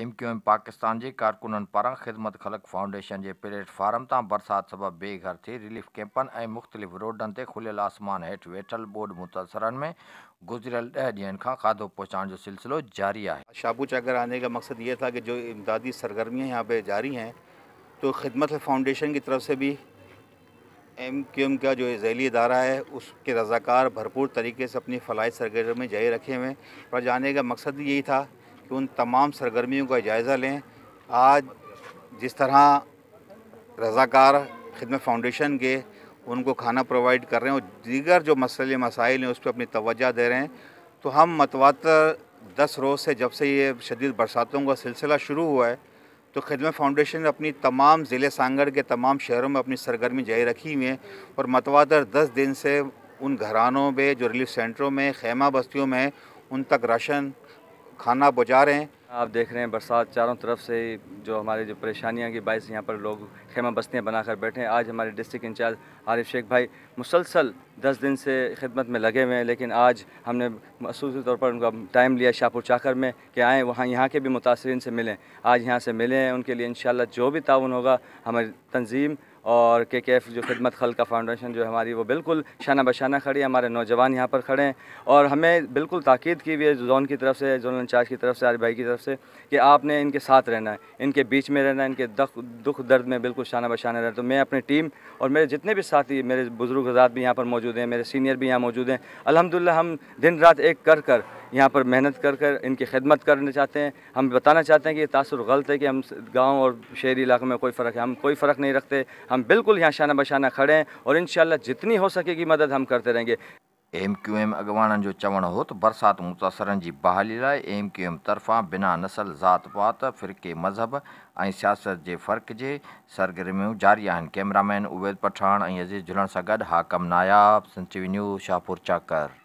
M Q M Pakistan के कारकुन पारा ख़िदमत ख़लक़ फाउंडेशन के प्लेटफार्म तां बरसात सबबि बेघर थी रिलीफ कैंपन ए मुख़्तलिफ़ रोडनि से खुलियल आसमान हेठ वेठल बोर्ड मुतासर में गुजरियल दह ॾींहनि का खाधो पहुंचाइण जो सिलसिलो जारी है शाबू चाकर आने का मकसद ये था कि जो इमदादी सरगर्मियाँ यहाँ पर जारी हैं तो खिदमत फाउंडेशन की तरफ से भी एम क्यू एम का जो जैली इदारा है उसके रज़ाकार भरपूर तरीके से अपनी फलाई सरगर्मी जारी रखे हुए हैं और जाने का मकसद यही था कि उन तमाम सरगर्मियों का जायज़ा लें आज जिस तरह रज़ाकार खिदमत फाउंडेशन के उनको खाना प्रोवाइड कर रहे हैं और दीगर जो मसले मसाइल हैं उस पर अपनी तोज्जा दे रहे हैं तो हम मतवातर दस रोज़ से जब से ये शदीद बरसातों का सिलसिला शुरू हुआ है तो खिदमत फाउंडेशन अपनी तमाम ज़िले सांगड़ के तमाम शहरों में अपनी सरगर्मी जारी रखी हुई है और मतवातर दस दिन से उन घरानों में जो रिलीफ सेंटरों में खेमा बस्तियों में उन तक राशन खाना बुझा रहे हैं आप देख रहे हैं बरसात चारों तरफ से जो हमारी जो परेशानियां की बाईस यहाँ पर लोग खेमा बस्तियाँ बनाकर बैठे हैं आज हमारे डिस्ट्रिक्ट इंचार्ज आरिफ शेख भाई मुसलसल दस दिन से खिदमत में लगे हुए हैं लेकिन आज हमने मसूस तौर पर उनका टाइम लिया शाहपुर चाकर में कि आएँ वहाँ यहाँ के भी मुतासरी से मिलें आज यहाँ से मिलें उनके लिए इन जो भी ताउन होगा हमारी तंजीम और के के एफ जो खिदमत खल का फाउंडेशन जो हमारी वो बिल्कुल शाना बशाना खड़ी है हमारे नौजवान यहाँ पर खड़े हैं और हमें बिल्कुल ताक़ीद की हुई है जोन की तरफ से जोन इंचार्ज की तरफ से आर भाई की तरफ से कि आपने इनके साथ रहना है इनके बीच में रहना है इनके दख दुख दर्द में बिल्कुल शाना बशाना रहना तो मैं अपनी टीम और मेरे जितने भी साथी मेरे बुज़ुर्ग हजार भी यहाँ पर मौजूद हैं मेरे सीनियर भी यहाँ मौजूद हैं अलहमदिल्ला हम दिन रात एक कर कर यहाँ पर मेहनत कर कर इनकी खिदमत करना चाहते हैं हम बताना चाहते हैं कि ये तासर गलत है कि हम गाँव और शहरी इलाकों में कोई फ़र्क है हम कोई फ़र्क नहीं रखते हम बिल्कुल यहाँ शाना बशाना खड़े हैं और इन जितनी हो सकेगी मदद हम करते रहेंगे एम क्यू एम अॻवाननि जो चवण हो तो बरसात मुतासर की बहाली लाइ एम क्यू एम तरफा बिना नसल ज़ात पात फ़िरके मज़हब और सियासत के फ़र्क़ के सरगर्मियों जारी हैं कैमरामैन उबैद पठान अज़ीज़ झुलण से गॾु हाकम नायाब टीवी न्यूज़ शाहपुर चाकर